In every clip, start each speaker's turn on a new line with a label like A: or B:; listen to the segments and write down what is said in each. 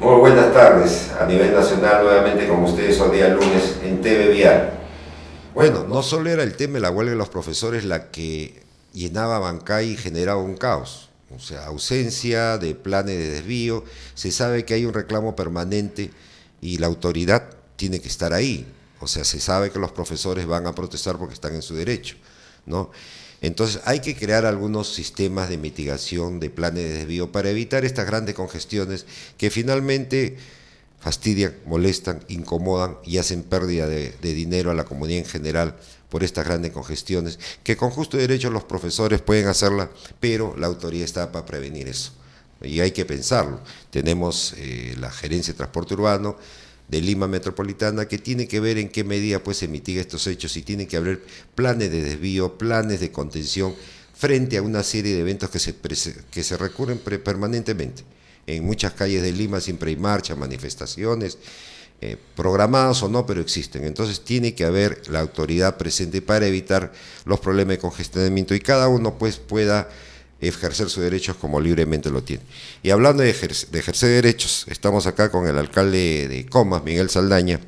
A: Muy buenas tardes, a nivel nacional nuevamente con ustedes hoy día lunes en TV Bueno, no solo era el tema de la huelga de los profesores la que llenaba Bancay y generaba un caos, o sea, ausencia de planes de desvío, se sabe que hay un reclamo permanente y la autoridad tiene que estar ahí, o sea, se sabe que los profesores van a protestar porque están en su derecho, ¿no? Entonces hay que crear algunos sistemas de mitigación de planes de desvío para evitar estas grandes congestiones que finalmente fastidian, molestan, incomodan y hacen pérdida de, dinero a la comunidad en general por estas grandes congestiones, que con justo derecho los profesores pueden hacerla, pero la autoridad está para prevenir eso. Y hay que pensarlo. Tenemos eh, la gerencia de transporte urbano, de Lima Metropolitana que tiene que ver en qué medida pues, se mitigan estos hechos y tiene que haber planes de desvío, planes de contención frente a una serie de eventos que se, que se recurren permanentemente. En muchas calles de Lima siempre hay marchas, manifestaciones, eh, programados programadas o no, pero existen. Entonces tiene que haber la autoridad presente para evitar los problemas de congestionamiento y cada uno pues pueda ejercer sus derechos como libremente lo tiene. Y hablando de ejercer, derechos, estamos acá con el alcalde de Comas, Miguel Saldaña,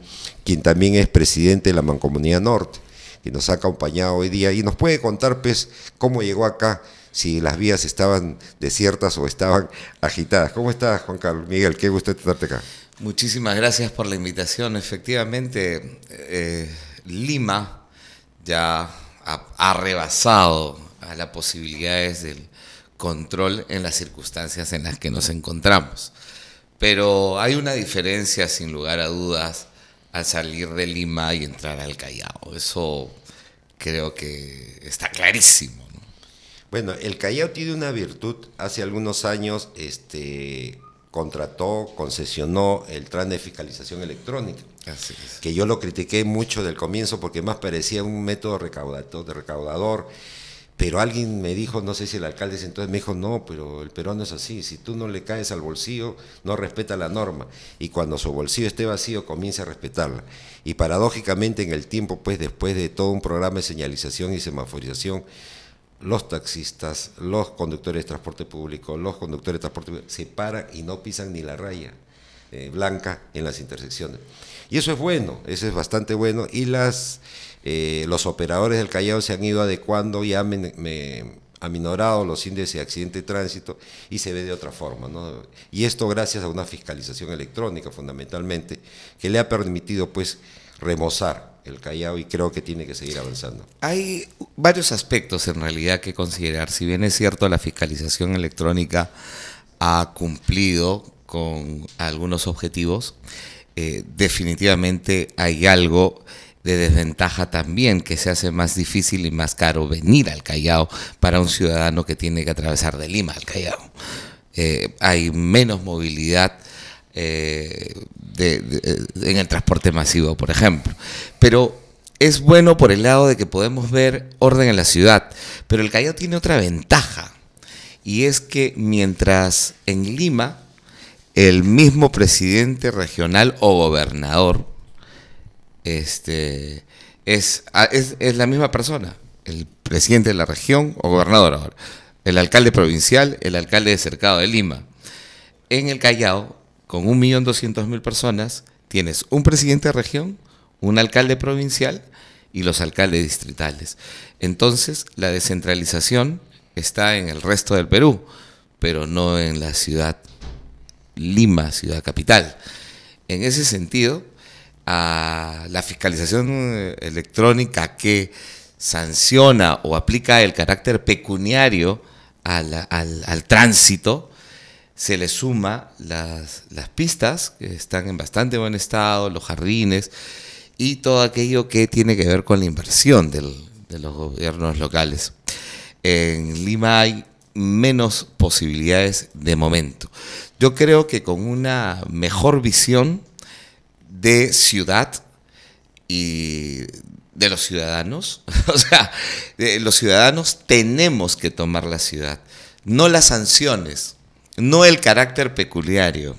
A: quien también es presidente de la Mancomunidad Norte, que nos ha acompañado hoy día y nos puede contar, pues, cómo llegó acá, si las vías estaban desiertas o estaban agitadas. ¿Cómo estás, Juan Carlos? Miguel, qué gusto tenerte acá. Muchísimas
B: gracias por la invitación. Efectivamente, eh, Lima ya ha rebasado a las posibilidades del control en las circunstancias en las que nos encontramos. Pero hay una diferencia, sin lugar a dudas, al salir de Lima y entrar al Callao. Eso
A: creo que está clarísimo. Bueno, el Callao tiene una virtud. Hace algunos años este, contrató, concesionó el tran de fiscalización electrónica. Que yo lo critiqué mucho del comienzo porque más parecía un método recaudador. recaudador pero alguien me dijo, no sé si el alcalde entonces me dijo, no, pero el no es así, si tú no le caes al bolsillo, no respeta la norma. Y cuando su bolsillo esté vacío, comienza a respetarla. Y paradójicamente en el tiempo, pues después de todo un programa de señalización y semaforización, los taxistas, los conductores de transporte público, los conductores de transporte público, se paran y no pisan ni la raya eh, blanca en las intersecciones. Y eso es bueno, eso es bastante bueno. Y las eh, los operadores del Callao se han ido adecuando y han aminorado los índices de accidente de tránsito y se ve de otra forma. ¿no? Y esto gracias a una fiscalización electrónica fundamentalmente que le ha permitido pues remozar el Callao y creo que tiene que seguir avanzando.
B: Hay varios aspectos en realidad que considerar. Si bien es cierto la fiscalización electrónica ha cumplido con algunos objetivos, eh, definitivamente hay algo de desventaja también, que se hace más difícil y más caro venir al Callao para un ciudadano que tiene que atravesar de Lima al Callao. Eh, hay menos movilidad eh, eh, en el transporte masivo, por ejemplo. Pero es bueno por el lado de que podemos ver orden en la ciudad, pero el Callao tiene otra ventaja, y es que mientras en Lima el mismo presidente regional o gobernador este, es, es, es la misma persona, el presidente de la región o gobernador ahora, el alcalde provincial, el alcalde de Cercado de Lima. En el Callao, con 1.200.000 personas, tienes un presidente de región, un alcalde provincial y los alcaldes distritales. Entonces, la descentralización está en el resto del Perú, pero no en la ciudad Lima, ciudad capital. En ese sentido, a la fiscalización eh, electrónica que sanciona o aplica el carácter pecuniario al, tránsito, se le suma las, pistas, que están en bastante buen estado, los jardines y todo aquello que tiene que ver con la inversión de los gobiernos locales. En Lima hay menos posibilidades de momento. Yo creo que con una mejor visión de ciudad y de los ciudadanos. o sea, los ciudadanos tenemos que tomar la ciudad, no las sanciones, no el carácter peculiario.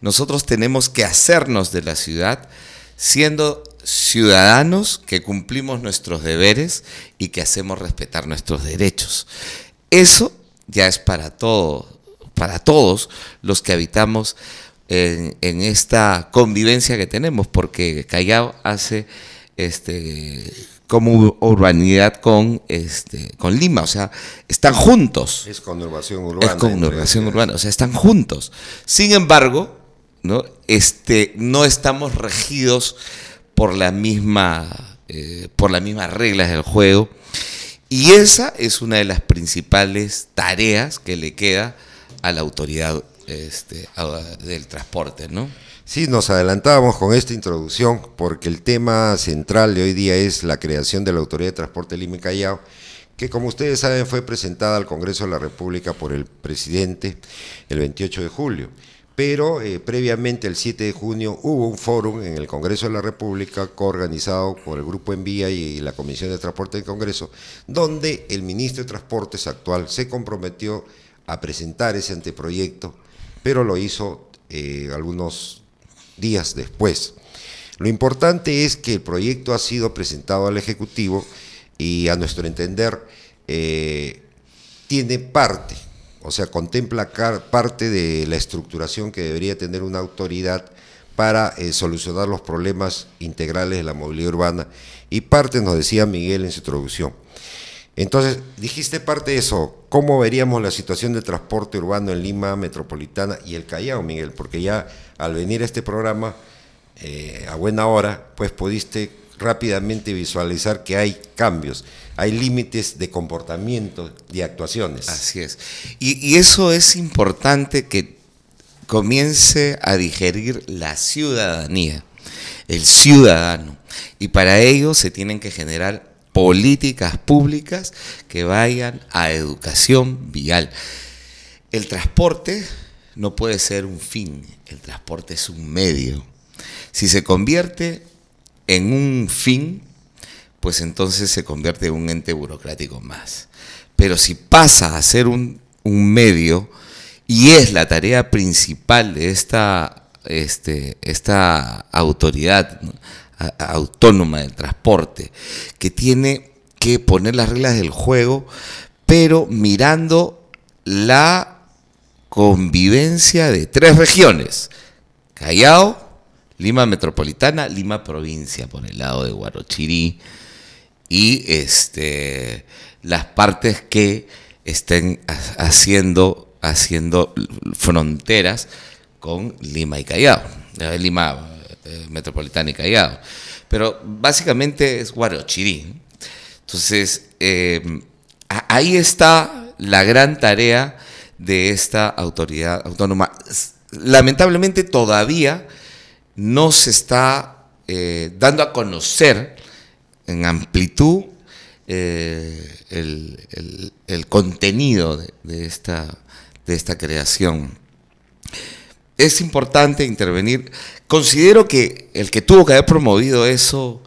B: Nosotros tenemos que hacernos de la ciudad siendo ciudadanos que cumplimos nuestros deberes y que hacemos respetar nuestros derechos. Eso ya es para todo, para todos los que habitamos en, esta convivencia que tenemos, porque Callao hace este como urbanidad con este con Lima, o sea, están juntos. Es conurbación urbana. Es conurbación urbana, o sea, están juntos. Sin embargo, ¿no? Este no estamos regidos por la misma eh, por las mismas reglas del juego y esa es una de las principales tareas que le queda a la autoridad este, del transporte, ¿no?
A: Sí, nos adelantábamos con esta introducción porque el tema central de hoy día es la creación de la Autoridad de Transporte Lima y Callao, que como ustedes saben fue presentada al Congreso de la República por el presidente el 28 de julio. Pero eh, previamente, el 7 de junio, hubo un foro en el Congreso de la República organizado por el Grupo Envía y la Comisión de Transporte del Congreso, donde el ministro de Transportes actual se comprometió a presentar ese anteproyecto pero lo hizo eh, algunos días después. Lo importante es que el proyecto ha sido presentado al Ejecutivo y a nuestro entender eh, tiene parte, o sea, contempla parte de la estructuración que debería tener una autoridad para eh, solucionar los problemas integrales de la movilidad urbana y parte, nos decía Miguel en su introducción. Entonces, dijiste parte de eso, ¿cómo veríamos la situación de transporte urbano en Lima, metropolitana y el Callao, Miguel? Porque ya al venir a este programa, eh, a buena hora, pues pudiste rápidamente visualizar que hay cambios, hay límites de comportamiento, de actuaciones. Así es. Y, y
B: eso es importante que comience a digerir la ciudadanía, el ciudadano. Y para ello se tienen que generar políticas públicas que vayan a educación vial. El transporte no puede ser un fin, el transporte es un medio. Si se convierte en un fin, pues entonces se convierte en un ente burocrático más. Pero si pasa a ser un, medio y es la tarea principal de esta, este, esta autoridad, autónoma del transporte, que tiene que poner las reglas del juego, pero mirando la convivencia de tres regiones, Callao, Lima Metropolitana, Lima Provincia, por el lado de Guarochirí, y este, las partes que estén haciendo, haciendo fronteras con Lima y Callao, Lima eh, Metropolitana y callado, Pero básicamente es Guarochirí. Entonces, eh, ahí está la gran tarea de esta autoridad autónoma. Lamentablemente todavía no se está eh, dando a conocer en amplitud el, contenido de, esta, de esta creación es importante intervenir. Considero que el que tuvo que haber promovido eso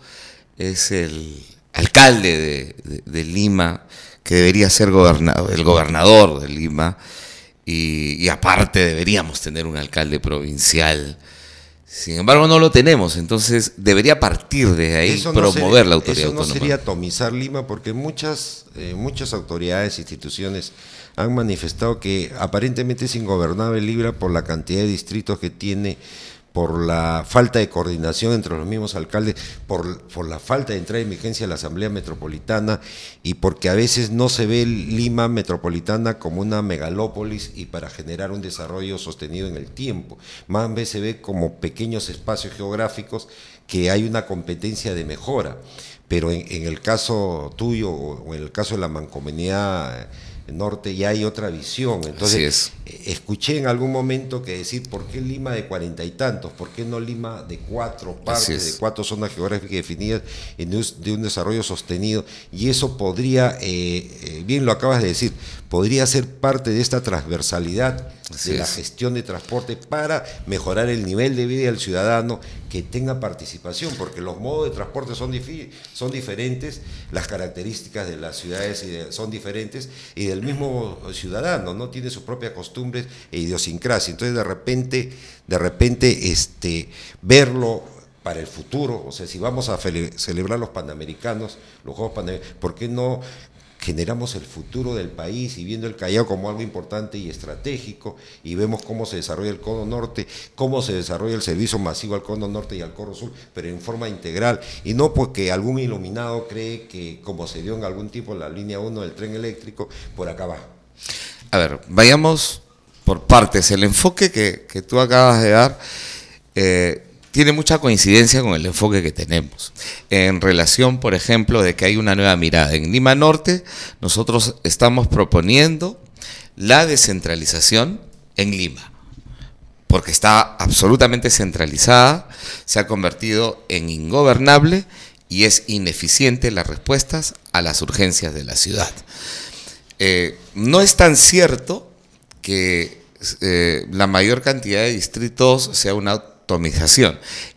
B: es el alcalde de, Lima, que debería ser el gobernador de Lima, y, aparte deberíamos tener un alcalde provincial. Sin embargo, no lo tenemos, entonces debería partir de ahí promover la autoridad eso no sería
A: atomizar Lima, porque muchas, eh, muchas autoridades, instituciones han manifestado que aparentemente es ingobernable Libra por la cantidad de distritos que tiene, por la falta de coordinación entre los mismos alcaldes, por, por la falta de entrada en vigencia de la Asamblea Metropolitana y porque a veces no se ve Lima Metropolitana como una megalópolis y para generar un desarrollo sostenido en el tiempo. Más veces se ve como pequeños espacios geográficos que hay una competencia de mejora. Pero en, en el caso tuyo o en el caso de la mancomunidad norte ya hay otra visión. Entonces, eh, escuché en algún momento que decir, ¿por qué Lima de cuarenta y tantos? ¿Por qué no Lima de cuatro partes, de cuatro zonas geográficas definidas de un desarrollo sostenido? Y eso podría, eh, eh, bien lo acabas de decir, podría ser parte de esta transversalidad de la gestión de transporte para mejorar el nivel de vida del ciudadano que tenga participación, porque los modos de transporte son, son diferentes, las características de las ciudades son diferentes, y del mismo ciudadano, ¿no? Tiene sus propias costumbres e idiosincrasia. Entonces, de repente, de repente, este, verlo para el futuro, o sea, si vamos a celebrar los panamericanos, los Juegos Panamericanos, ¿por qué no generamos el futuro del país y viendo el Callao como algo importante y estratégico y vemos cómo se desarrolla el Codo norte, cómo se desarrolla el servicio masivo al Codo norte y al Coro sur, pero en forma integral y no porque algún iluminado cree que como se dio en algún tipo la línea 1 del tren eléctrico, por acá va.
B: A ver, vayamos por partes. El enfoque que, tú acabas de dar eh, tiene mucha coincidencia con el enfoque que tenemos. En relación, por ejemplo, de que hay una nueva mirada. En Lima Norte nosotros estamos proponiendo la descentralización en Lima, porque está absolutamente centralizada, se ha convertido en ingobernable y es ineficiente las respuestas a las urgencias de la ciudad. Eh, no es tan cierto que eh, la mayor cantidad de distritos sea una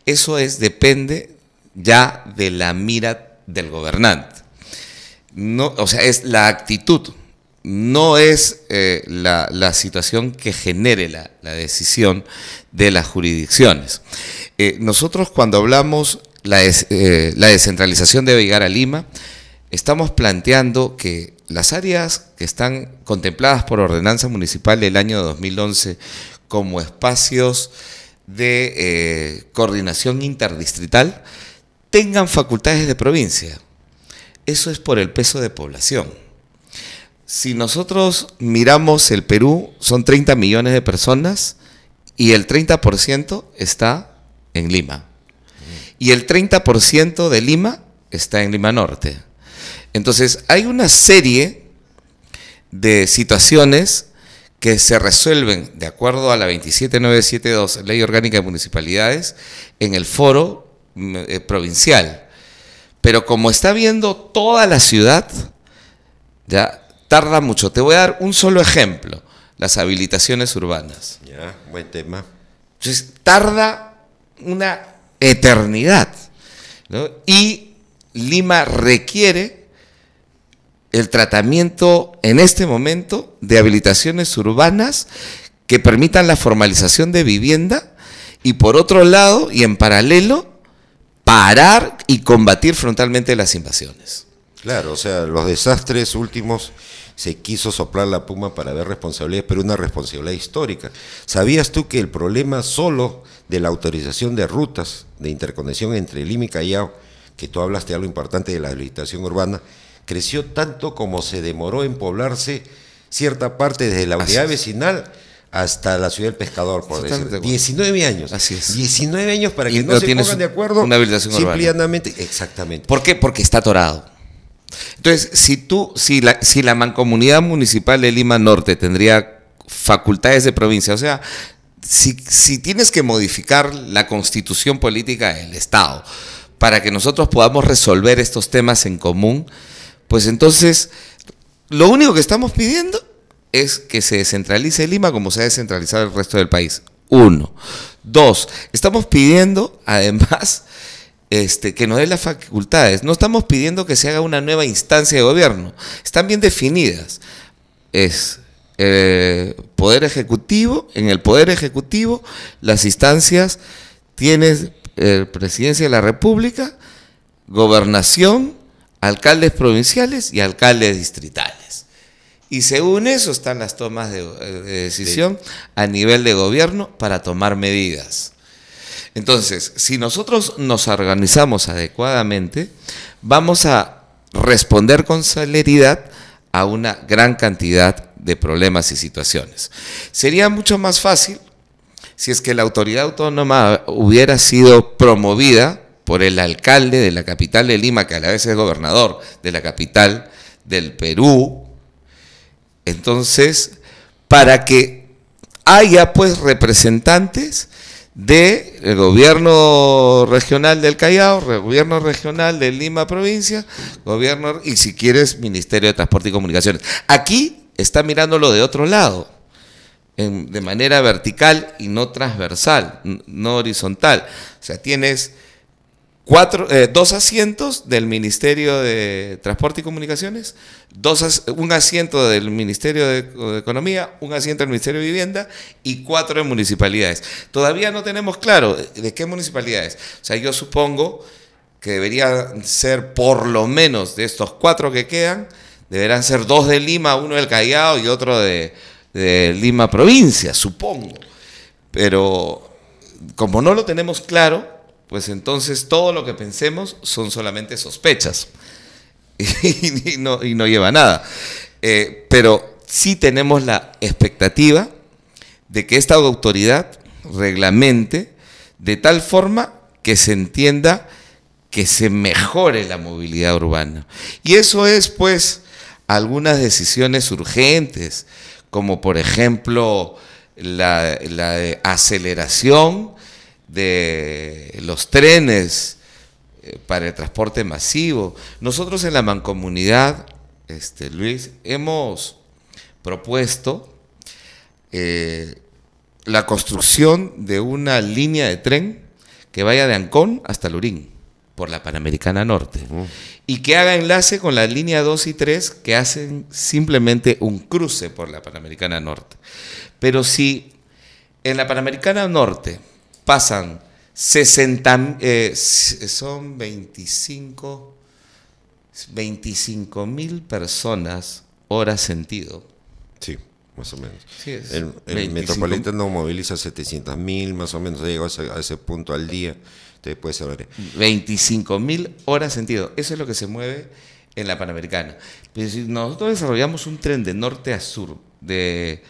B: eso es, depende ya de la mira del gobernante. No, o sea, es la actitud, no es eh, la, situación que genere la, decisión de las jurisdicciones. Eh, nosotros cuando hablamos la, eh, la descentralización de llegar a Lima, estamos planteando que las áreas que están contempladas por ordenanza municipal del año 2011 como espacios de eh, coordinación interdistrital tengan facultades de provincia. Eso es por el peso de población. Si nosotros miramos el Perú, son 30 millones de personas y el 30% está en Lima. Y el 30% de Lima está en Lima Norte. Entonces, hay una serie de situaciones que se resuelven de acuerdo a la 27972, Ley Orgánica de Municipalidades, en el foro mm, eh, provincial. Pero como está viendo toda la ciudad, ya tarda mucho. Te voy a dar un solo ejemplo, las habilitaciones urbanas. Ya, buen tema. Entonces, tarda una eternidad. Y Lima requiere el tratamiento en este momento de habilitaciones urbanas que permitan la formalización de vivienda y por otro lado y en
A: paralelo parar y combatir frontalmente las invasiones. Claro, o sea, los desastres últimos se quiso soplar la puma para ver responsabilidades, pero una responsabilidad histórica. ¿Sabías tú que el problema solo de la autorización de rutas de interconexión entre Lima y Callao, que tú hablaste de algo importante de la habilitación urbana, creció tanto como se demoró en poblarse cierta parte desde la unidad vecinal hasta la ciudad del pescador, por decirte. 19 años. Así es. 19 años para que no, se pongan de acuerdo. Una habilitación simplemente, exactamente. ¿Por qué? Porque está
B: atorado. Entonces, si tú, si la, si la mancomunidad municipal de Lima Norte tendría facultades de provincia, o sea, si, si tienes que modificar la constitución política del Estado para que nosotros podamos resolver estos temas en común, pues entonces, lo único que estamos pidiendo es que se descentralice Lima como se ha descentralizado el resto del país. Uno. Dos, estamos pidiendo, además, este, que nos dé las facultades. No estamos pidiendo que se haga una nueva instancia de gobierno. Están bien definidas. Es eh, poder ejecutivo, en el poder ejecutivo, las instancias tienen eh, presidencia de la República, gobernación, alcaldes provinciales y alcaldes distritales. Y según eso están las tomas de, eh, decisión a nivel de gobierno para tomar medidas. Entonces, si nosotros nos organizamos adecuadamente, vamos a responder con celeridad a una gran cantidad de problemas y situaciones. Sería mucho más fácil si es que la autoridad autónoma hubiera sido promovida por el alcalde de la capital de Lima, que a la vez es gobernador de la capital del Perú. Entonces, para que haya pues representantes del gobierno regional del Callao, gobierno regional de Lima provincia, gobierno y si quieres Ministerio de Transporte y Comunicaciones. Aquí está mirándolo de otro lado, de manera vertical y no transversal, no horizontal. O sea, tienes eh, dos asientos del Ministerio de Transporte y Comunicaciones, un asiento del Ministerio de, Economía, un asiento del Ministerio de Vivienda y cuatro de municipalidades. Todavía no tenemos claro de, qué municipalidades. O sea, yo supongo que deberían ser por lo menos de estos cuatro que quedan, deberán ser dos de Lima, uno del Callao y otro de Lima provincia, supongo. Pero como no lo tenemos claro, pues entonces todo lo que pensemos son solamente sospechas y, no, lleva nada. Eh, pero sí tenemos la expectativa de que esta autoridad reglamente de tal forma que se entienda que se mejore la movilidad urbana. Y eso es pues algunas decisiones urgentes, como por ejemplo la, de aceleración de los trenes eh, para el transporte masivo. Nosotros en la mancomunidad, este, Luis, hemos propuesto eh, la construcción de una línea de tren que vaya de Ancón hasta Lurín, por la Panamericana Norte, y que haga enlace con la línea 2 y 3 que hacen simplemente un cruce por la Panamericana Norte. Pero si en la Panamericana Norte pasan 60, eh, son 25, 25
A: mil personas hora sentido. Sí, más o menos. el, metropolitano moviliza 700 mil, más o menos, llega a, a ese, punto al día. Entonces saber. 25 mil horas sentido. Eso es lo que se mueve en la
B: Panamericana. nosotros desarrollamos un tren de norte a sur, de,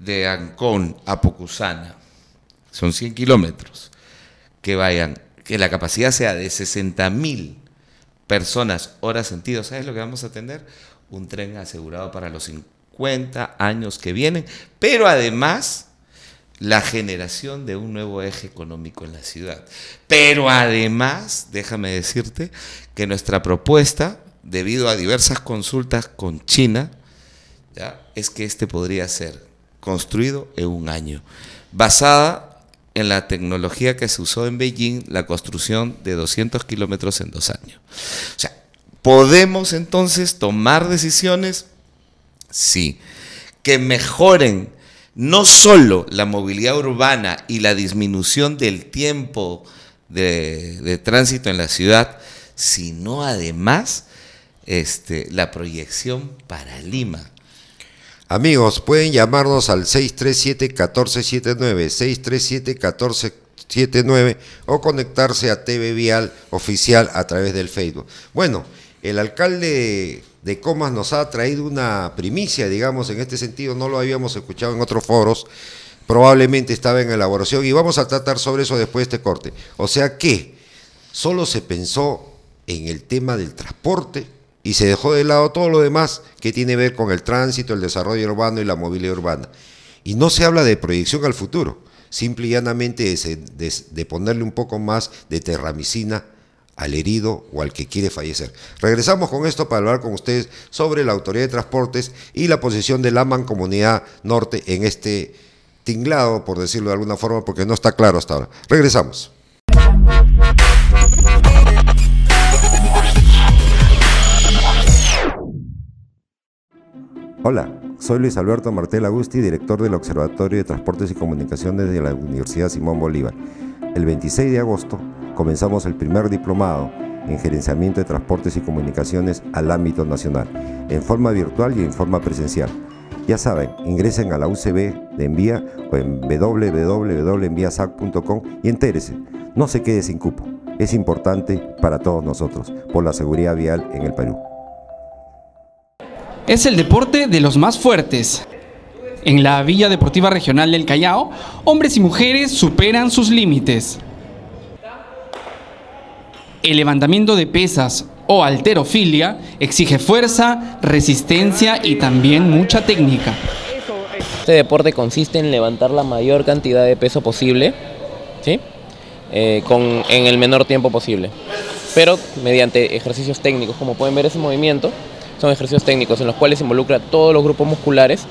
B: de Ancón a Pocusana, son 100 kilómetros, que vayan, que la capacidad sea de 60.000 mil personas, horas sentido, ¿sabes lo que vamos a tener? Un tren asegurado para los 50 años que vienen, pero además la generación de un nuevo eje económico en la ciudad. Pero además, déjame decirte que nuestra propuesta, debido a diversas consultas con China, ¿ya? es que este podría ser construido en un año, basada en la tecnología que se usó en Beijing la construcción de 200 kilómetros en dos años. O sea, ¿podemos entonces tomar decisiones? Sí, que mejoren no solo la movilidad urbana y la disminución del tiempo de, tránsito en la ciudad, sino además este, la proyección
A: para Lima. Amigos, pueden llamarnos al 637-1479, 637-1479 o conectarse a TV Vial Oficial a través del Facebook. Bueno, el alcalde de Comas nos ha traído una primicia, digamos, en este sentido, no lo habíamos escuchado en otros foros, probablemente estaba en elaboración y vamos a tratar sobre eso después de este corte. O sea que solo se pensó en el tema del transporte y se dejó de lado todo lo demás que tiene que ver con el tránsito, el desarrollo urbano y la movilidad urbana. Y no se habla de proyección al futuro, simple y llanamente de, de ponerle un poco más de terramicina al herido o al que quiere fallecer. Regresamos con esto para hablar con ustedes sobre la Autoridad de Transportes y la posición de la Mancomunidad Norte en este tinglado, por decirlo de alguna forma, porque no está claro hasta ahora. Regresamos. Hola, soy Luis Alberto Martel Agusti, director del Observatorio de Transportes y Comunicaciones de la Universidad Simón Bolívar. El 26 de agosto comenzamos el primer diplomado en gerenciamiento de transportes y comunicaciones al ámbito nacional, en forma virtual y en forma presencial. Ya saben, ingresen a la UCB de Envía o en www.enviasac.com y entérese, no se quede sin cupo. Es importante para todos nosotros, por la seguridad vial en el Perú
C: es el deporte de los más fuertes. En la Villa Deportiva Regional del Callao, hombres y mujeres superan sus límites. El levantamiento de pesas o alterofilia exige fuerza, resistencia y también mucha técnica. Este deporte consiste
B: en levantar la mayor cantidad de peso posible, eh, con, en el menor tiempo posible, pero mediante ejercicios técnicos, como pueden ver ese movimiento, son ejercicios técnicos en los cuales se involucra todos los grupos musculares.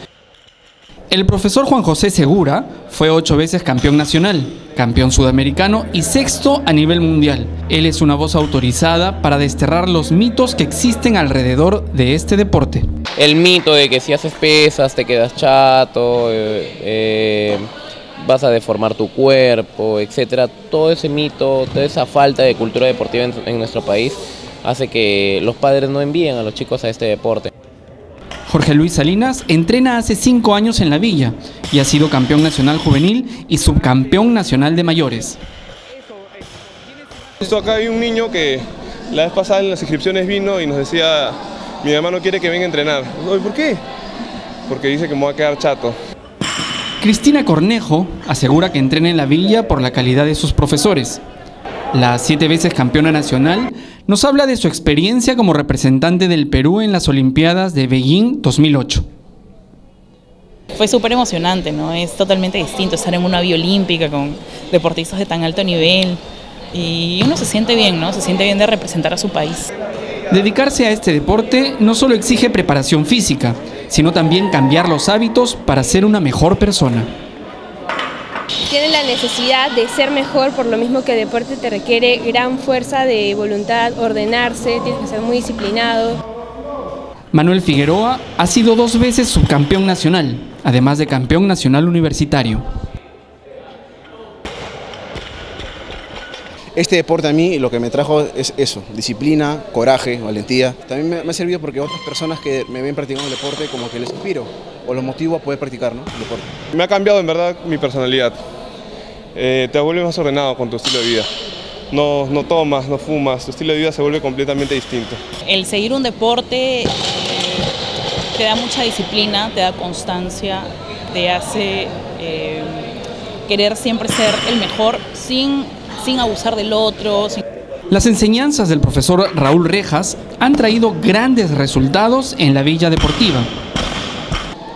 C: El profesor Juan José Segura fue ocho veces campeón nacional, campeón sudamericano y sexto a nivel mundial. Él es una voz autorizada para desterrar los mitos que existen alrededor de este deporte.
B: El mito de que si haces pesas te quedas chato, eh, eh, vas a deformar tu cuerpo, etcétera. Todo ese mito, toda esa falta de cultura deportiva en nuestro país hace que los padres no envíen a los chicos a este deporte.
C: Jorge Luis Salinas entrena hace cinco años en la villa y ha sido campeón nacional juvenil y subcampeón nacional de mayores.
B: Esto acá hay un niño que la vez pasada en las inscripciones vino y nos decía, mi mamá no quiere que venga a entrenar. ¿Por qué? Porque dice que me va a quedar chato.
C: Cristina Cornejo asegura que entrena en la villa por la calidad de sus profesores, la siete veces campeona nacional, nos habla de su experiencia como representante del Perú en las Olimpiadas de Beijing 2008. Fue súper emocionante, ¿no? Es totalmente distinto estar en una biolímpica con deportistas de tan alto nivel y uno se siente bien, ¿no? Se siente bien de representar a su país. Dedicarse a este deporte no solo exige preparación física, sino también cambiar los hábitos para ser una mejor persona tiene la necesidad de ser mejor, por lo mismo que deporte te requiere gran fuerza de voluntad, ordenarse, tienes que ser muy disciplinado. Manuel Figueroa ha sido dos veces subcampeón nacional, además de campeón nacional universitario. Este deporte a mí lo que me trajo es eso, disciplina, coraje, valentía. También me, me ha servido porque otras personas que me ven practicando el deporte como que les inspiro o lo motivo a poder practicar ¿no? el deporte. Me ha cambiado en verdad mi personalidad. Eh, te vuelves más ordenado con tu estilo de vida.
B: No, tomas, no fumas, tu estilo de vida se vuelve completamente distinto.
C: El seguir un deporte eh, te da mucha disciplina, te da constancia, te hace eh, querer siempre ser el mejor sin, sin abusar del otro. Las enseñanzas del profesor Raúl Rejas han traído grandes resultados en la Villa Deportiva.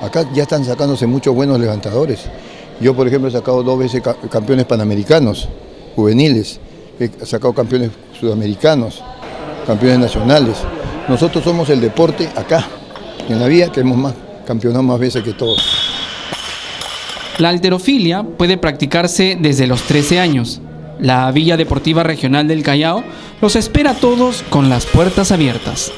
C: Acá ya están sacándose muchos buenos levantadores.
A: Yo, por ejemplo, he sacado dos veces campeones panamericanos, juveniles, he sacado campeones sudamericanos, campeones nacionales. Nosotros somos el deporte acá, en la vía, que hemos más, campeonado más veces que todos.
C: La alterofilia puede practicarse desde los 13 años. La Villa Deportiva Regional del Callao los espera a todos con las puertas abiertas.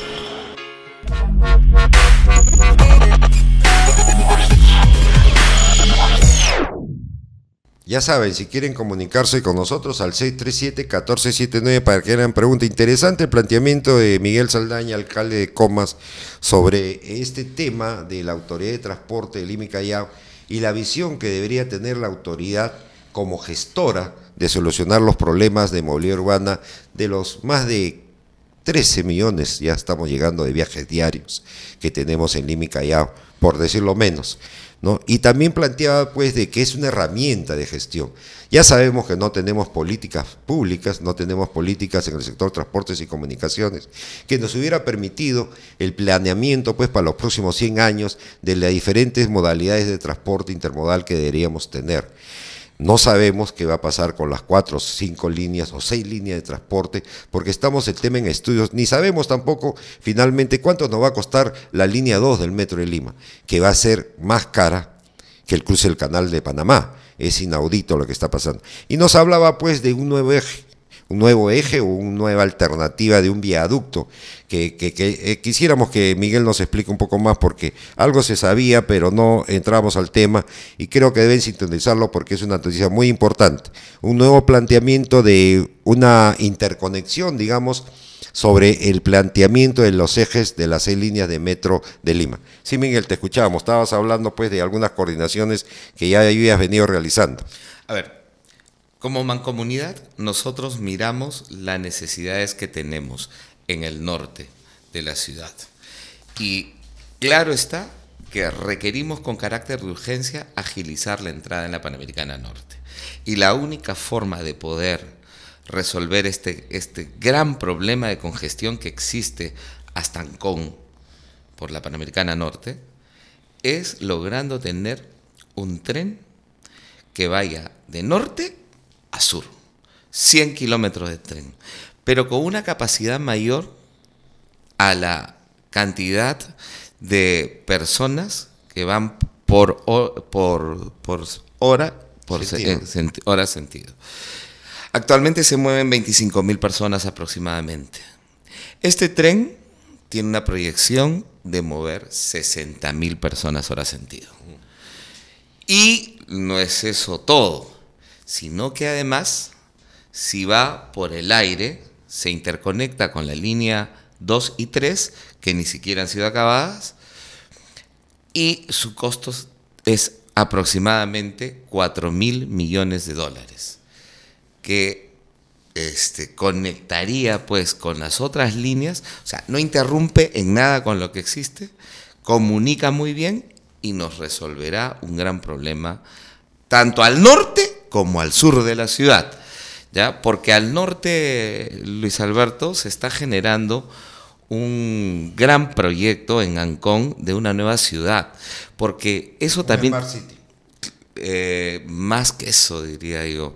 A: Ya saben, si quieren comunicarse con nosotros al 637-1479 para que hagan pregunta. Interesante el planteamiento de Miguel Saldaña, alcalde de Comas, sobre este tema de la Autoridad de Transporte de Lima Callao y la visión que debería tener la autoridad como gestora de solucionar los problemas de movilidad urbana de los más de 13 millones ya estamos llegando de viajes diarios que tenemos en Lima y Callao, por decirlo menos. ¿no? Y también planteaba pues de que es una herramienta de gestión. Ya sabemos que no tenemos políticas públicas, no tenemos políticas en el sector transportes y comunicaciones, que nos hubiera permitido el planeamiento pues para los próximos 100 años de las diferentes modalidades de transporte intermodal que deberíamos tener. No sabemos qué va a pasar con las cuatro, cinco líneas o seis líneas de transporte, porque estamos el tema en estudios, ni sabemos tampoco finalmente cuánto nos va a costar la línea 2 del Metro de Lima, que va a ser más cara que el cruce del Canal de Panamá. Es inaudito lo que está pasando. Y nos hablaba pues de un nuevo eje, un nuevo eje o una nueva alternativa de un viaducto. Que, que eh, quisiéramos que Miguel nos explique un poco más porque algo se sabía, pero no entramos al tema y creo que deben sintonizarlo porque es una noticia muy importante. Un nuevo planteamiento de una interconexión, digamos, sobre el planteamiento de los ejes de las seis líneas de metro de Lima. Sí, Miguel, te escuchábamos. Estabas hablando pues de algunas coordinaciones que ya habías venido realizando.
B: A ver, como mancomunidad, nosotros miramos las necesidades que tenemos en el norte de la ciudad. Y claro está que requerimos con carácter de urgencia agilizar la entrada en la Panamericana Norte. Y la única forma de poder resolver este, este gran problema de congestión que existe hasta Ancón por la Panamericana Norte es logrando tener un tren que vaya de norte a sur. 100 kilómetros de tren, pero con una capacidad mayor a la cantidad de personas que van por, por, hora, por sentido. Eh, hora sentido. Actualmente se mueven 25 mil personas aproximadamente. Este tren tiene una proyección de mover mil personas hora sentido. Y no es eso todo sino que además, si va por el aire, se interconecta con la línea 2 y 3, que ni siquiera han sido acabadas, y su costo es aproximadamente 4 mil millones de dólares, que este, conectaría pues con las otras líneas, o sea, no interrumpe en nada con lo que existe, comunica muy bien y nos resolverá un gran problema tanto al norte como al sur de la ciudad. ¿ya? Porque al norte, Luis Alberto, se está generando un gran proyecto en Ancón de una nueva ciudad. Porque eso también... Eh, más que eso, diría yo,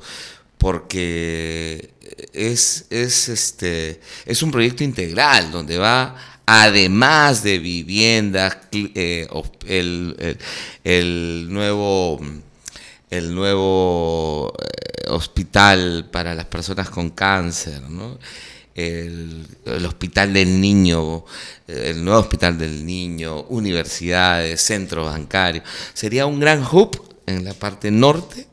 B: porque es, es, este, es un proyecto integral donde va, además de viviendas, eh, el nuevo el nuevo eh, hospital para las personas con cáncer, el, el, hospital del niño, eh, el nuevo hospital del niño, universidades, centros bancarios. Sería un gran hub en la parte norte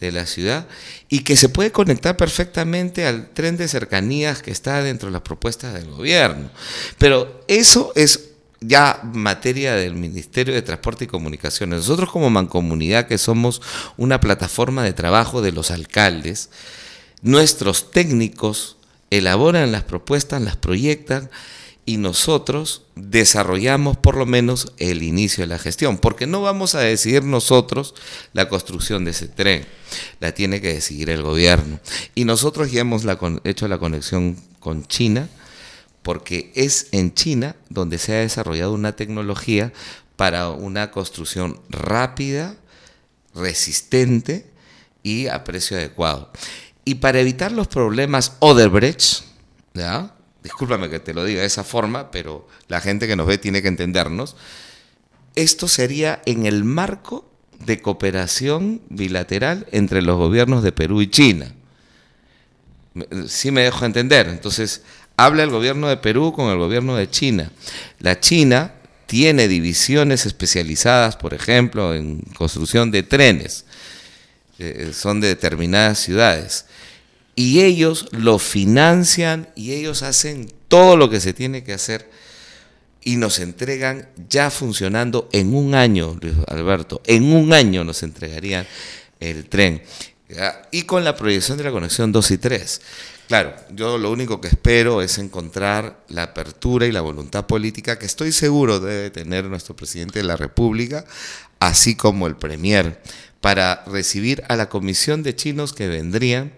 B: de la ciudad y que se puede conectar perfectamente al tren de cercanías que está dentro de las propuestas del gobierno. Pero eso es ya materia del Ministerio de Transporte y Comunicaciones. Nosotros como mancomunidad, que somos una plataforma de trabajo de los alcaldes, nuestros técnicos elaboran las propuestas, las proyectan y nosotros desarrollamos por lo menos el inicio de la gestión, porque no vamos a decidir nosotros la construcción de ese tren, la tiene que decidir el gobierno. Y nosotros ya hemos la hecho la conexión con China, porque es en China donde se ha desarrollado una tecnología para una construcción rápida, resistente y a precio adecuado. Y para evitar los problemas Oderbrecht, discúlpame que te lo diga de esa forma, pero la gente que nos ve tiene que entendernos, esto sería en el marco de cooperación bilateral entre los gobiernos de Perú y China. Sí me dejo entender. Entonces, Habla el gobierno de Perú con el gobierno de China. La China tiene divisiones especializadas, por ejemplo, en construcción de trenes. Eh, eh, son de determinadas ciudades. Y ellos lo financian y ellos hacen todo lo que se tiene que hacer y nos entregan ya funcionando en un año, Luis Alberto, en un año nos entregarían el tren. Ah, y con la proyección de la conexión 2 y 3. Claro, yo lo único que espero es encontrar la apertura y la voluntad política que estoy seguro debe tener nuestro presidente de la República, así como el Premier, para recibir a la comisión de chinos que vendrían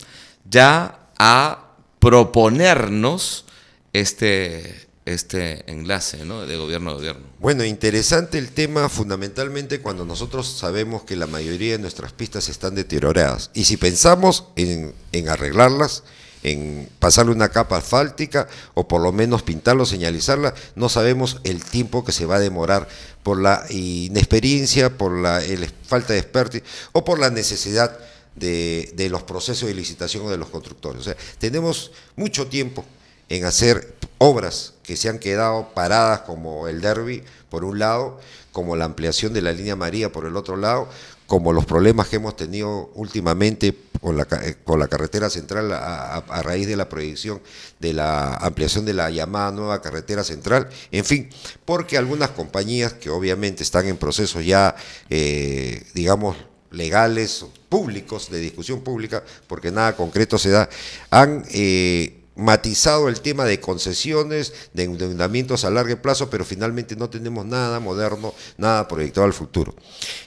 B: ya a
A: proponernos este, este enlace de gobierno a gobierno. Bueno, interesante el tema fundamentalmente cuando nosotros sabemos que la mayoría de nuestras pistas están deterioradas. Y si pensamos en arreglarlas, en pasarle una capa asfáltica o por lo menos pintarlo, señalizarla. No sabemos el tiempo que se va a demorar por la inexperiencia, por la falta de expertise o por la necesidad de, de, los procesos de licitación de los constructores. O sea, tenemos mucho tiempo en hacer obras que se han quedado paradas como el derby por un lado, como la ampliación de la línea María por el otro lado, como los problemas que hemos tenido últimamente con la, eh, con la carretera central a, raíz de la proyección de la ampliación de la llamada nueva carretera central, en fin, porque algunas compañías que obviamente están en procesos ya, eh, digamos, legales, públicos, de discusión pública, porque nada concreto se da, han... Eh, matizado el tema de concesiones, de endeudamientos a largo plazo, pero finalmente no tenemos nada moderno, nada proyectado al futuro.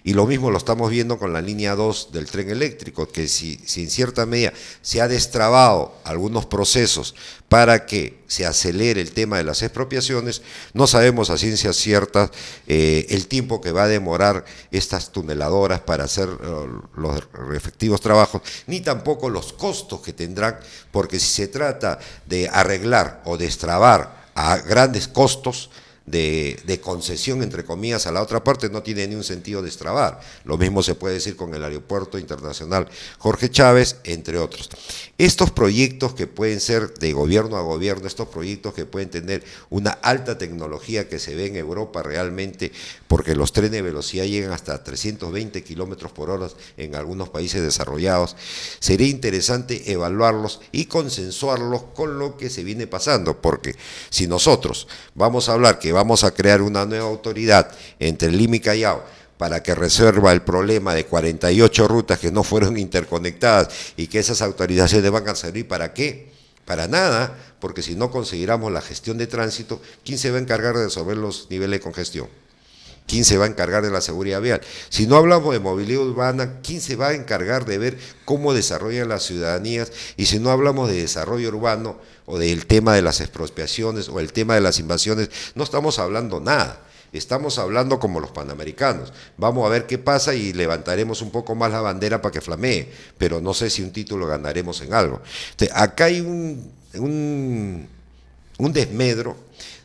A: Y lo mismo lo estamos viendo con la línea 2 del tren eléctrico, que si, en cierta medida se ha destrabado algunos procesos para que se acelere el tema de las expropiaciones. No sabemos a ciencia cierta eh, el tiempo que va a demorar estas tuneladoras para hacer eh, los efectivos trabajos, ni tampoco los costos que tendrán, porque si se trata de arreglar o destrabar a grandes costos, de, concesión, entre comillas, a la otra parte, no tiene ni un sentido destrabar. Lo mismo se puede decir con el Aeropuerto Internacional Jorge Chávez, entre otros. Estos proyectos que pueden ser de gobierno a gobierno, estos proyectos que pueden tener una alta tecnología que se ve en Europa realmente, porque los trenes de velocidad llegan hasta 320 kilómetros por hora en algunos países desarrollados, sería interesante evaluarlos y consensuarlos con lo que se viene pasando, porque si nosotros vamos a hablar que vamos a crear una nueva autoridad entre Lima y Callao para que resuelva el problema de 48 rutas que no fueron interconectadas y que esas autorizaciones van a servir para qué? Para nada, porque si no conseguiramos la gestión de tránsito, ¿quién se va a encargar de resolver los niveles de congestión? ¿Quién se va a encargar de la seguridad vial? Si no hablamos de movilidad urbana, ¿quién se va a encargar de ver cómo desarrollan las ciudadanías? Y si no hablamos de desarrollo urbano o del tema de las expropiaciones o el tema de las invasiones, no estamos hablando nada. Estamos hablando como los panamericanos. Vamos a ver qué pasa y levantaremos un poco más la bandera para que flamee, pero no sé si un título ganaremos en algo. acá hay un, un desmedro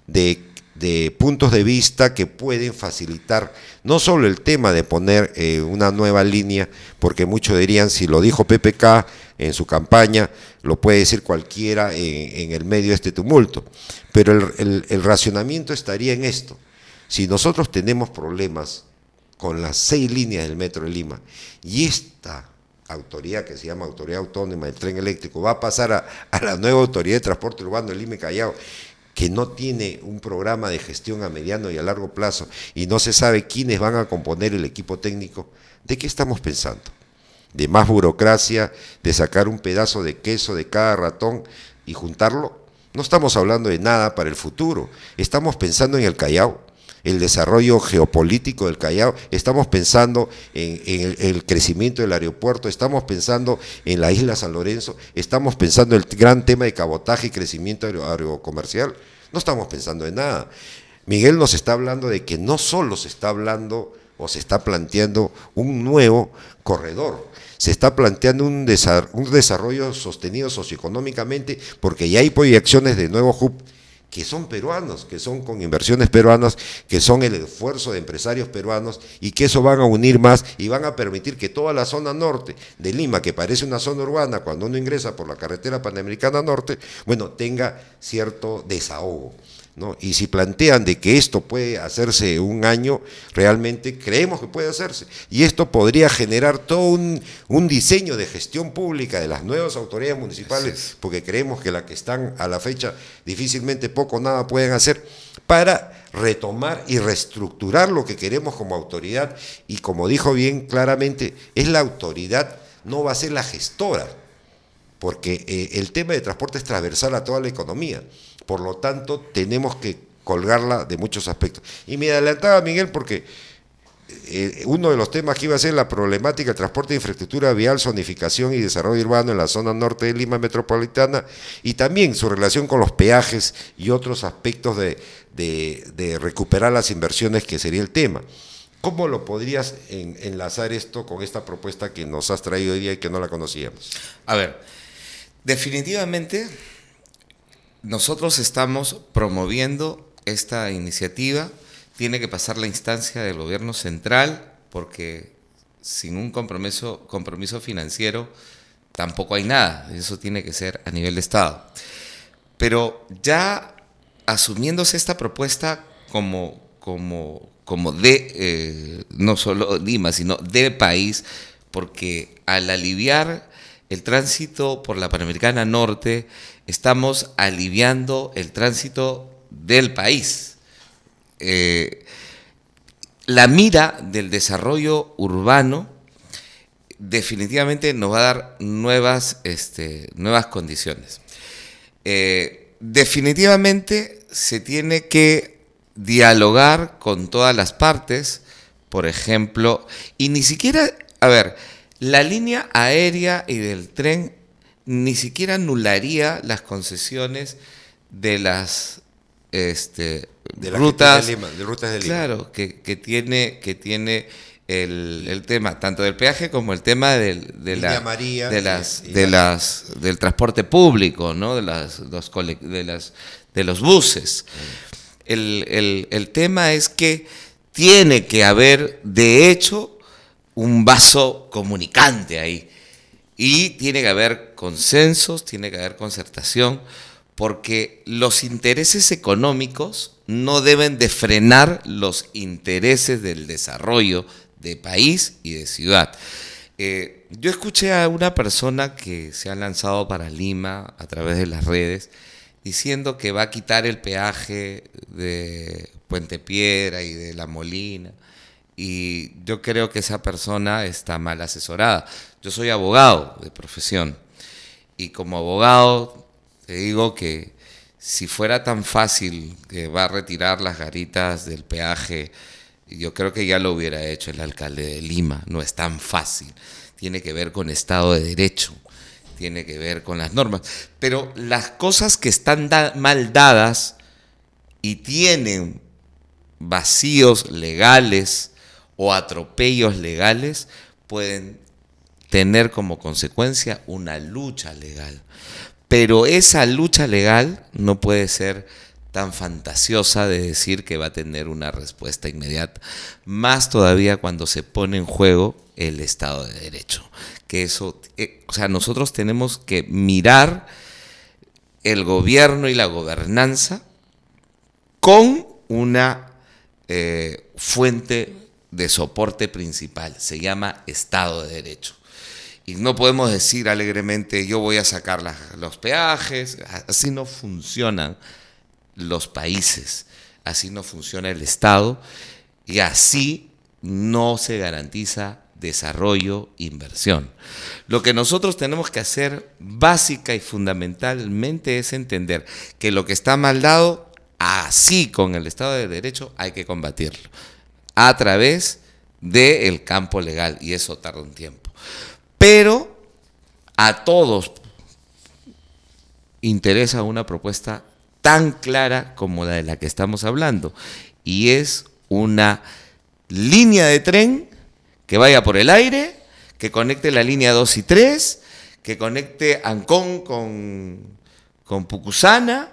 A: de de puntos de vista que pueden facilitar no solo el tema de poner eh, una nueva línea, porque muchos dirían, si lo dijo PPK en su campaña, lo puede decir cualquiera en, el medio de este tumulto, pero el, racionamiento estaría en esto. Si nosotros tenemos problemas con las seis líneas del Metro de Lima y esta autoridad que se llama Autoridad Autónoma del Tren Eléctrico, va a pasar a, a, la nueva Autoridad de Transporte Urbano de Lima y Callao, que no tiene un programa de gestión a mediano y a largo plazo y no se sabe quiénes van a componer el equipo técnico, ¿de qué estamos pensando? ¿De más burocracia, de sacar un pedazo de queso de cada ratón y juntarlo? No estamos hablando de nada para el futuro, estamos pensando en el Callao el desarrollo geopolítico del Callao, estamos pensando en, el, crecimiento del aeropuerto, estamos pensando en la isla San Lorenzo, estamos pensando en el gran tema de cabotaje y crecimiento aerocomercial, no estamos pensando en nada. Miguel nos está hablando de que no solo se está hablando o se está planteando un nuevo corredor, se está planteando un, desarrollo sostenido socioeconómicamente porque ya hay proyecciones de nuevo hub que son peruanos, que son con inversiones peruanas, que son el esfuerzo de empresarios peruanos y que eso van a unir más y van a permitir que toda la zona norte de Lima, que parece una zona urbana cuando uno ingresa por la carretera panamericana norte, bueno, tenga cierto desahogo. Y si plantean de que esto puede hacerse un año, realmente creemos que puede hacerse. Y esto podría generar todo un, diseño de gestión pública de las nuevas autoridades municipales, porque creemos que las que están a la fecha difícilmente poco o nada pueden hacer, para retomar y reestructurar lo que queremos como autoridad. Y como dijo bien claramente, es la autoridad, no va a ser la gestora, porque eh, el tema de transporte es transversal a toda la economía. Por lo tanto, tenemos que colgarla de muchos aspectos. Y me adelantaba Miguel porque eh, uno de los temas que iba a ser la problemática del transporte de infraestructura vial, zonificación y desarrollo urbano en la zona norte de Lima metropolitana y también su relación con los peajes y otros aspectos de, recuperar las inversiones que sería el tema. ¿Cómo lo podrías enlazar esto con esta propuesta que nos has traído hoy día y que no la conocíamos? A ver, definitivamente
B: nosotros estamos promoviendo esta iniciativa, tiene que pasar la instancia del gobierno central, porque sin un compromiso, compromiso financiero tampoco hay nada, eso tiene que ser a nivel de Estado. Pero ya asumiéndose esta propuesta como, como, como de, eh, no solo Lima, sino de país, porque al aliviar el tránsito por la Panamericana Norte, estamos aliviando el tránsito del país. Eh, la mira del desarrollo urbano definitivamente nos va a dar nuevas, este, nuevas condiciones. Eh, definitivamente se tiene que dialogar con todas las partes, por ejemplo, y ni siquiera, a ver, la línea aérea y del tren ni siquiera anularía las concesiones de las este, rutas, de Lima, Claro, que, tiene, que tiene el, tema tanto del peaje como el tema del, de, la, de las, de las, del transporte público, ¿no? de, las, los de, los buses. Mm. el tema es que tiene que haber, de hecho, un vaso comunicante ahí. Y tiene que haber consensos, tiene que haber concertación, porque los intereses económicos no deben de frenar los intereses del desarrollo de país y de ciudad. Eh, yo escuché a una persona que se ha lanzado para Lima a través de las redes diciendo que va a quitar el peaje de Puente Piedra y de La Molina y yo creo que esa persona está mal asesorada. Yo soy abogado de profesión y como abogado te digo que si fuera tan fácil que va a retirar las garitas del peaje, yo creo que ya lo hubiera hecho el alcalde de Lima. No es tan fácil. Tiene que ver con Estado de Derecho, tiene que ver con las normas. Pero las cosas que están mal dadas y tienen vacíos legales o atropellos legales pueden tener como consecuencia una lucha legal. Pero esa lucha legal no puede ser tan fantasiosa de decir que va a tener una respuesta inmediata, más todavía cuando se pone en juego el Estado de Derecho. Que eso, eh, o sea, nosotros tenemos que mirar el gobierno y la gobernanza con una eh, fuente de soporte principal, se llama Estado de Derecho. Y no podemos decir alegremente yo voy a sacar los peajes, así no funcionan los países, así no funciona el Estado y así no se garantiza desarrollo, inversión. Lo que nosotros tenemos que hacer básica y fundamentalmente es entender que lo que está mal dado, así con el Estado de Derecho, hay que combatirlo a través del campo legal y eso tarda un tiempo. Pero a todos interesa una propuesta tan clara como la de la que estamos hablando y es una línea de tren que vaya por el aire, que conecte la línea 2 y 3, que conecte Ancón con, con Pucusana,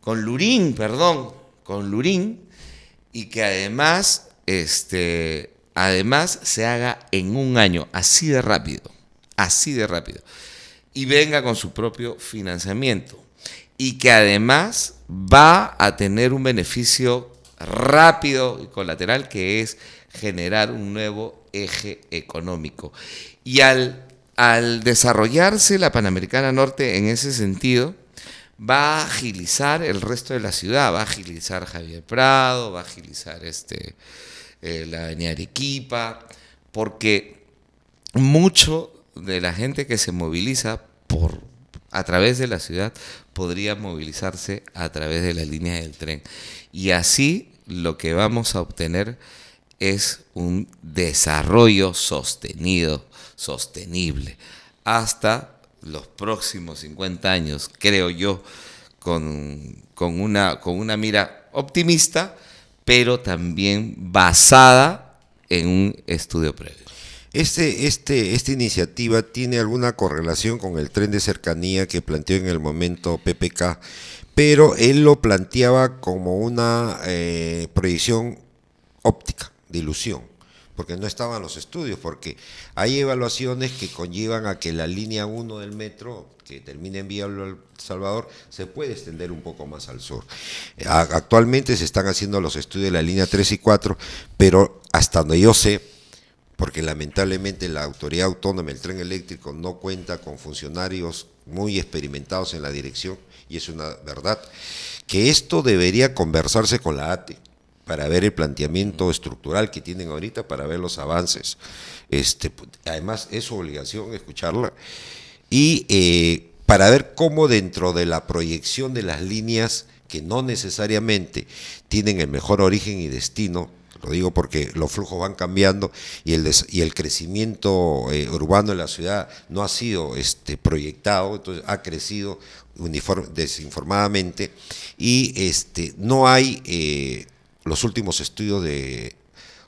B: con Lurín, perdón, con Lurín, y que además este, además se haga en un año, así de rápido, así de rápido, y venga con su propio financiamiento. Y que además va a tener un beneficio rápido y colateral que es generar un nuevo eje económico. Y al, al desarrollarse la Panamericana Norte en ese sentido, va a agilizar el resto de la ciudad, va a agilizar Javier Prado, va a agilizar este, eh, la Avenida Arequipa, porque mucho de la gente que se moviliza por a través de la ciudad podría movilizarse a través de la línea del tren. Y así lo que vamos a obtener es un desarrollo sostenido, sostenible, hasta los próximos 50 años, creo yo, con una mira optimista, pero también basada en un estudio previo.
A: Este, este, ¿Esta iniciativa tiene alguna correlación con el tren de cercanía que planteó en el momento PPK? Pero él lo planteaba como una eh, proyección óptica, de ilusión porque no estaban los estudios, porque hay evaluaciones que conllevan a que la línea 1 del metro, que termina en Vía El Salvador, se puede extender un poco más al sur. Eh, actualmente se están haciendo los estudios de la línea 3 y 4, pero hasta donde yo sé, porque lamentablemente la autoridad autónoma, del tren eléctrico, no cuenta con funcionarios muy experimentados en la dirección, y es una verdad, que esto debería conversarse con la ATE para ver el planteamiento estructural que tienen ahorita, para ver los avances. Este, además, es su obligación escucharla. Y eh, para ver cómo dentro de la proyección de las líneas que no necesariamente tienen el mejor origen y destino, lo digo porque los flujos van cambiando y el, y el crecimiento eh, urbano en la ciudad no ha sido este, proyectado, entonces ha crecido desinformadamente y este, no hay... Eh, los últimos estudios de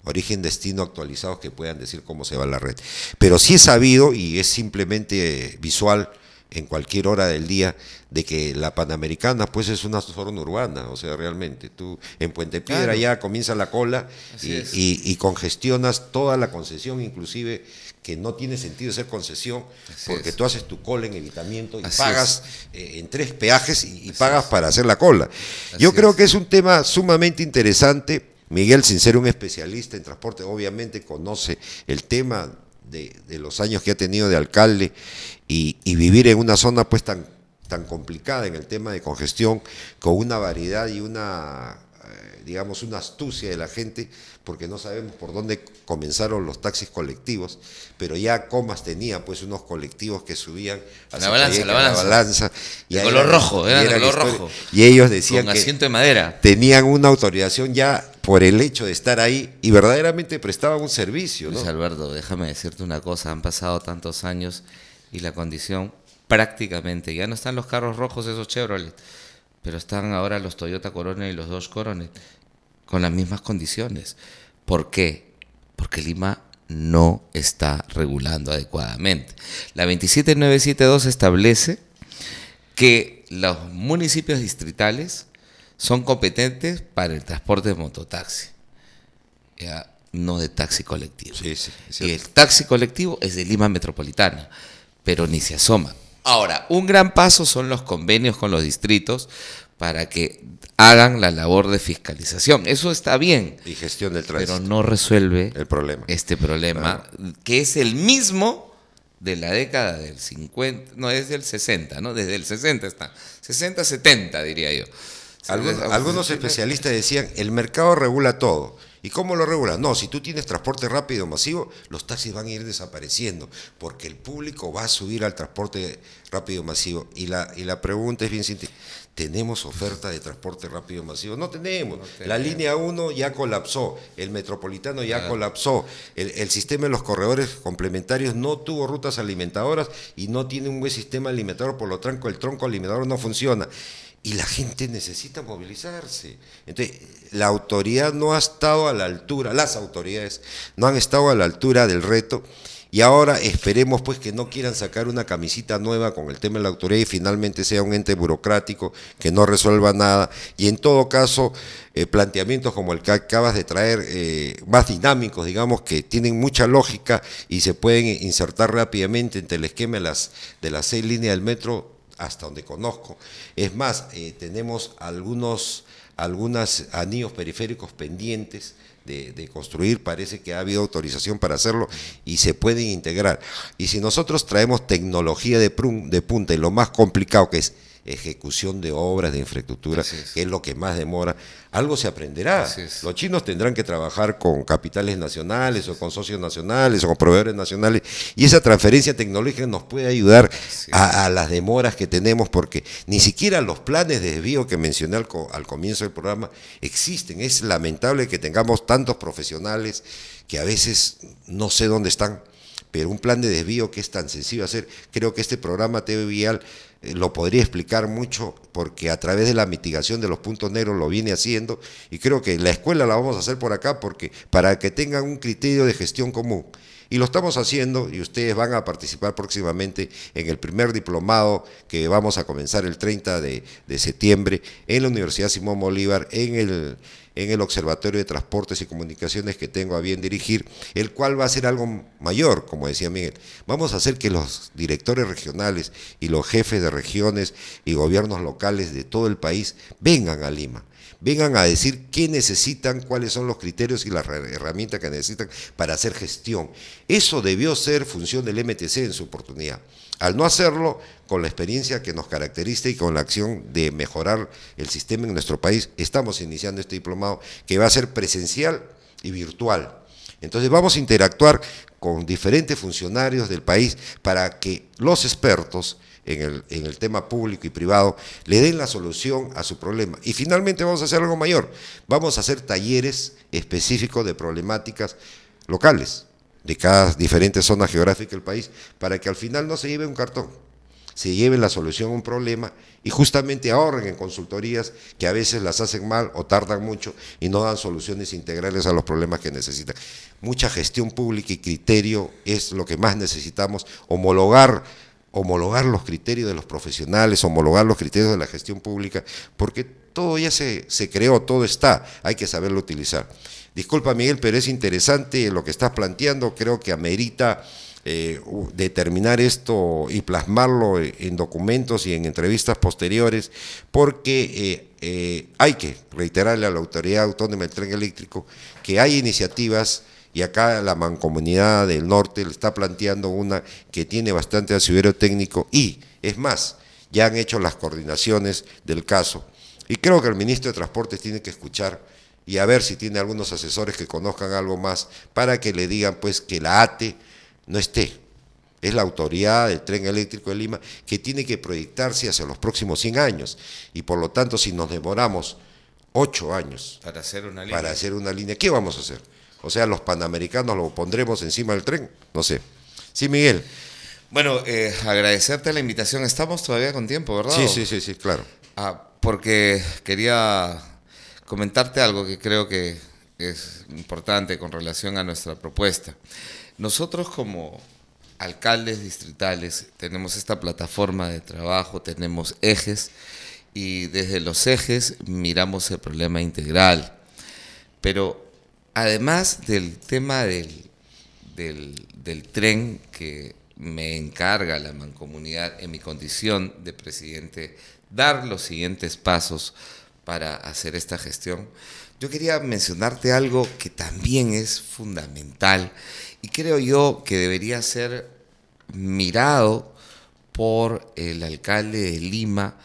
A: origen, destino actualizados que puedan decir cómo se va la red. Pero sí es sabido y es simplemente visual en cualquier hora del día de que la Panamericana pues es una zona urbana, o sea, realmente tú en Puente Piedra ya comienza la cola y, congestionas toda la concesión, inclusive que no tiene sentido ser concesión, porque tú haces tu cola en evitamiento y pagas eh, en tres peajes y, pagas para hacer la cola. Yo creo que es un tema sumamente interesante. Miguel, sin ser un especialista en transporte, obviamente conoce el tema de, los años que ha tenido de alcalde y, y vivir en una zona pues tan tan complicada en el tema de congestión, con una variedad y una eh, digamos, una astucia de la gente, porque no sabemos por dónde comenzaron los taxis colectivos, pero ya Comas tenía pues unos colectivos que subían a la balanza, la balanza, y de color rojo, color rojo. Y ellos decían que madera. tenían una autorización ya por el hecho de estar ahí y
B: verdaderamente prestaban un servicio. ¿no? Luis Alberto, déjame decirte una cosa, han pasado tantos años y la condición prácticamente, ya no están los carros rojos esos Chevrolet pero están ahora los Toyota Corona y los dos corones con las mismas condiciones. ¿Por qué? Porque Lima no está regulando adecuadamente. La 27972 establece que los municipios distritales son competentes para el transporte de mototaxi, no de taxi colectivo. Sí, sí, y el taxi colectivo es de Lima Metropolitana, pero ni se asoma. Ahora, un gran paso son los convenios con los distritos para que hagan la labor de fiscalización. Eso está bien. Y gestión del tránsito. Pero no resuelve el problema. este problema, ah. que es el mismo de la década del 50, no, es del 60, ¿no? Desde el 60 está. 60,
A: 70, diría yo. Algunos, algunos especialistas decían, el mercado regula todo. ¿Y cómo lo regulas? No, si tú tienes transporte rápido masivo, los taxis van a ir desapareciendo, porque el público va a subir al transporte rápido masivo. Y la, y la pregunta es bien simple, ¿Tenemos oferta de transporte rápido masivo? No tenemos. La línea 1 ya colapsó, el metropolitano ya ah. colapsó, el, el, sistema de los corredores complementarios no tuvo rutas alimentadoras y no tiene un buen sistema alimentador, por lo tanto el tronco alimentador no funciona y la gente necesita movilizarse. Entonces, la autoridad no ha estado a la altura, las autoridades no han estado a la altura del reto. Y ahora esperemos pues que no quieran sacar una camisita nueva con el tema de la autoridad y finalmente sea un ente burocrático que no resuelva nada. Y en todo caso, eh, planteamientos como el que acabas de traer, eh, más dinámicos, digamos, que tienen mucha lógica y se pueden insertar rápidamente entre el esquema las, de las seis líneas del metro, hasta donde conozco. Es más, eh, tenemos algunos anillos periféricos pendientes de, construir, parece que ha habido autorización para hacerlo y se pueden integrar. Y si nosotros traemos tecnología de punta y lo más complicado que es ejecución de obras de infraestructura, es. que es lo que más demora, algo se aprenderá. Los chinos tendrán que trabajar con capitales nacionales o con socios nacionales o con proveedores nacionales y esa transferencia tecnológica nos puede ayudar a, las demoras que tenemos porque ni siquiera los planes de desvío que mencioné al, comienzo del programa existen. Es lamentable que tengamos tantos profesionales que a veces no sé dónde están pero un plan de desvío que es tan sencillo hacer. Creo que este programa TV Vial eh, lo podría explicar mucho porque a través de la mitigación de los puntos negros lo viene haciendo y creo que la escuela la vamos a hacer por acá porque para que tengan un criterio de gestión común. Y lo estamos haciendo y ustedes van a participar próximamente en el primer diplomado que vamos a comenzar el 30 de, septiembre en la Universidad Simón Bolívar, en el en el Observatorio de Transportes y Comunicaciones que tengo a bien dirigir, el cual va a ser algo mayor, como decía Miguel. Vamos a hacer que los directores regionales y los jefes de regiones y gobiernos locales de todo el país vengan a Lima vengan a decir qué necesitan, cuáles son los criterios y las herramientas que necesitan para hacer gestión. Eso debió ser función del MTC en su oportunidad. Al no hacerlo, con la experiencia que nos caracteriza y con la acción de mejorar el sistema en nuestro país, estamos iniciando este diplomado que va a ser presencial y virtual. Entonces vamos a interactuar con diferentes funcionarios del país para que los expertos en el, en el tema público y privado, le den la solución a su problema. Y finalmente vamos a hacer algo mayor, vamos a hacer talleres específicos de problemáticas locales de cada diferente zona geográfica del país, para que al final no se lleve un cartón, se lleve la solución a un problema y justamente ahorren en consultorías que a veces las hacen mal o tardan mucho y no dan soluciones integrales a los problemas que necesitan. Mucha gestión pública y criterio es lo que más necesitamos, homologar homologar los criterios de los profesionales, homologar los criterios de la gestión pública, porque todo ya se, se creó, todo está, hay que saberlo utilizar. Disculpa Miguel, pero es interesante lo que estás planteando, creo que amerita... Eh, determinar esto y plasmarlo eh, en documentos y en entrevistas posteriores, porque eh, hay que reiterarle a la Autoridad Autónoma del Tren Eléctrico que hay iniciativas y acá la mancomunidad del norte le está planteando una que tiene bastante asidero técnico y, es más, ya han hecho las coordinaciones del caso. Y creo que el ministro de Transportes tiene que escuchar y a ver si tiene algunos asesores que conozcan algo más para que le digan pues que la ATE no esté. Es la autoridad del tren eléctrico de Lima que tiene que proyectarse hacia los próximos 100 años. Y por lo tanto, si nos demoramos 8 años para hacer una línea, para hacer una línea ¿qué vamos a hacer? O sea, los panamericanos lo pondremos encima del tren. No sé. Sí, Miguel.
B: Bueno, eh,
A: agradecerte la invitación. Estamos todavía con tiempo, ¿verdad? Sí, sí, sí, sí,
B: claro. Ah, porque quería comentarte algo que creo que es importante con relación a nuestra propuesta. Nosotros como alcaldes distritales tenemos esta plataforma de trabajo, tenemos ejes y desde los ejes miramos el problema integral. Pero además del tema del, tren que me encarga la mancomunidad en mi condición de presidente dar los siguientes pasos para hacer esta gestión, yo quería mencionarte algo que también es fundamental y creo yo que debería ser mirado por el alcalde de Lima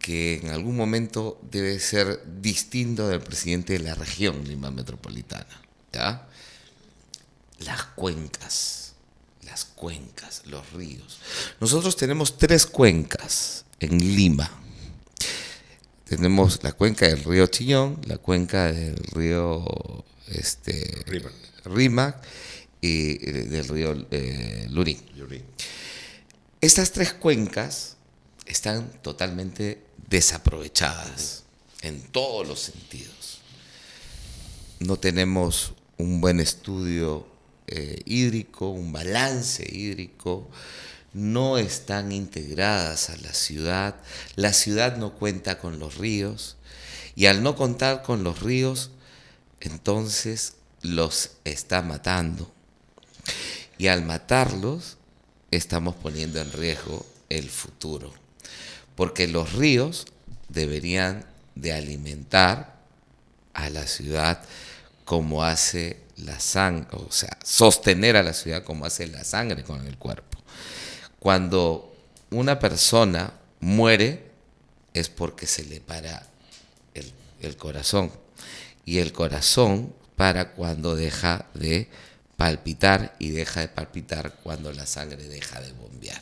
B: que en algún momento debe ser distinto del presidente de la región Lima Metropolitana. Las cuencas, las cuencas, los ríos. Nosotros tenemos tres cuencas en Lima. Tenemos la cuenca del río Chillón, la cuenca del río este, y eh, del río eh, Lurín. Estas tres cuencas están totalmente desaprovechadas en todos los sentidos. No tenemos un buen estudio eh, hídrico, un balance hídrico, no están integradas a la ciudad, la ciudad no cuenta con los ríos y al no contar con los ríos, entonces los está matando. Y al matarlos, estamos poniendo en riesgo el futuro porque los ríos deberían de alimentar a la ciudad como hace la sangre, o sea, sostener a la ciudad como hace la sangre con el cuerpo. Cuando una persona muere es porque se le para el, el corazón y el corazón para cuando deja de palpitar y deja de palpitar cuando la sangre deja de bombear.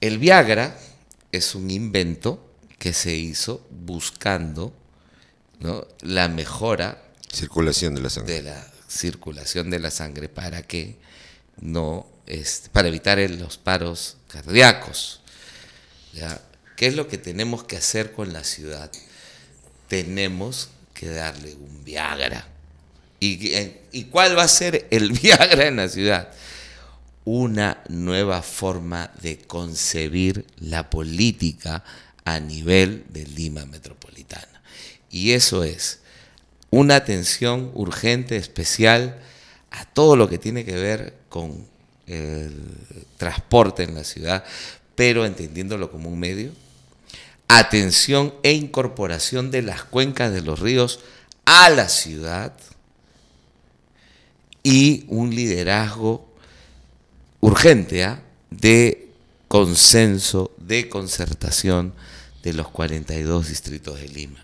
B: El Viagra es un invento que se hizo buscando la mejora. Circulación de la De la circulación de la sangre para que no. Este, para evitar los paros cardíacos. ¿Qué es lo que tenemos que hacer con la ciudad? Tenemos que darle un Viagra. ¿Y, y cuál va a ser el Viagra en la ciudad? una nueva forma de concebir la política a nivel de Lima Metropolitana. Y eso es una atención urgente, especial, a todo lo que tiene que ver con el transporte en la ciudad, pero entendiéndolo como un medio. Atención e incorporación de las cuencas de los ríos a la ciudad y un liderazgo urgente ¿ah? de consenso, de concertación de los 42 distritos de Lima.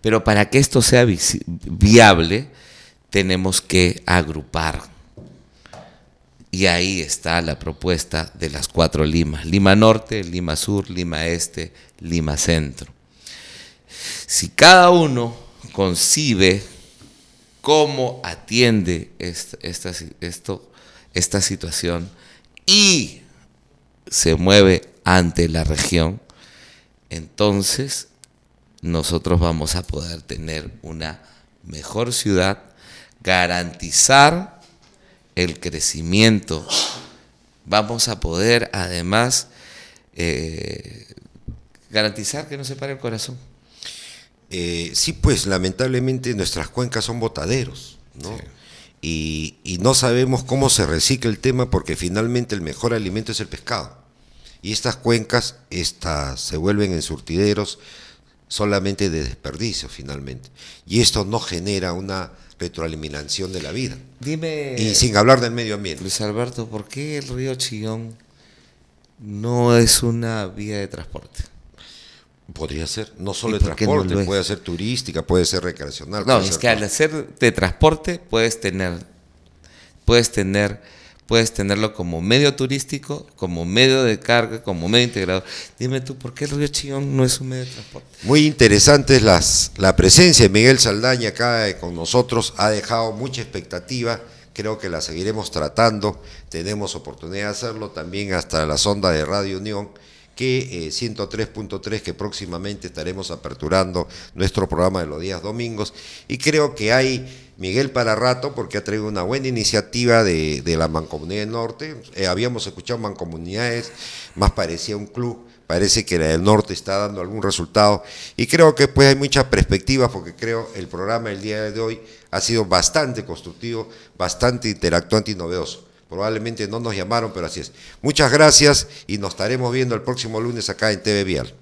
B: Pero para que esto sea viable, tenemos que agrupar. Y ahí está la propuesta de las cuatro Limas. Lima Norte, Lima Sur, Lima Este, Lima Centro. Si cada uno concibe cómo atiende esto esta situación y se mueve ante la región, entonces nosotros vamos a poder tener una mejor ciudad, garantizar el crecimiento. Vamos a poder además eh, garantizar que no se pare el corazón.
A: Eh, sí, pues lamentablemente nuestras cuencas son botaderos, ¿no? y, no sabemos cómo se recicla el tema porque finalmente el mejor alimento es el pescado. Y estas cuencas estas, se vuelven en surtideros solamente de desperdicio finalmente. Y esto no genera una retroalimentación de la vida. Dime. Y sin hablar del medio ambiente. Luis Alberto, ¿por
B: qué el río Chillón no es una vía de transporte?
A: Podría ser, no solo de transporte, puede ser turística, puede ser recreacional. No, es que al hacer
B: de transporte puedes tener, puedes tener, puedes tenerlo como medio turístico, como medio de carga, como medio integrado. Dime tú, ¿por qué el río Chillón no es un medio de transporte?
A: Muy interesante las, la presencia de Miguel Saldaña acá eh, con nosotros, ha dejado mucha expectativa creo que la seguiremos tratando, tenemos oportunidad de hacerlo también hasta la sonda de Radio Unión que 103.3 eh, que próximamente estaremos aperturando nuestro programa de los días domingos y creo que hay Miguel para rato porque ha traído una buena iniciativa de, la Mancomunidad del Norte. Eh, habíamos escuchado mancomunidades, más parecía un club, parece que la del Norte está dando algún resultado y creo que pues hay muchas perspectivas porque creo el programa del día de hoy ha sido bastante constructivo, bastante interactuante y novedoso. Probablemente no nos llamaron, pero así es. Muchas gracias y nos estaremos viendo el próximo lunes acá en TV Vial.